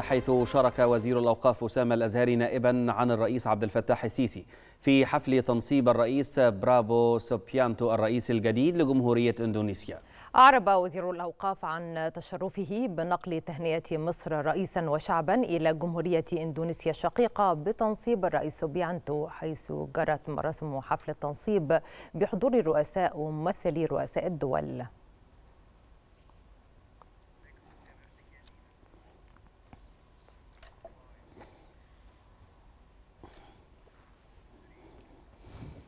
حيث شارك وزير الأوقاف أسامة الأزهري نائبا عن الرئيس عبد الفتاح السيسي في حفل تنصيب الرئيس برابو سوبيانتو الرئيس الجديد لجمهورية إندونيسيا أعرب وزير الأوقاف عن تشرفه بنقل تهنئة مصر رئيسا وشعبا إلى جمهورية إندونيسيا الشقيقة بتنصيب الرئيس سوبيانتو حيث جرت مراسم حفل التنصيب بحضور رؤساء وممثلي رؤساء الدول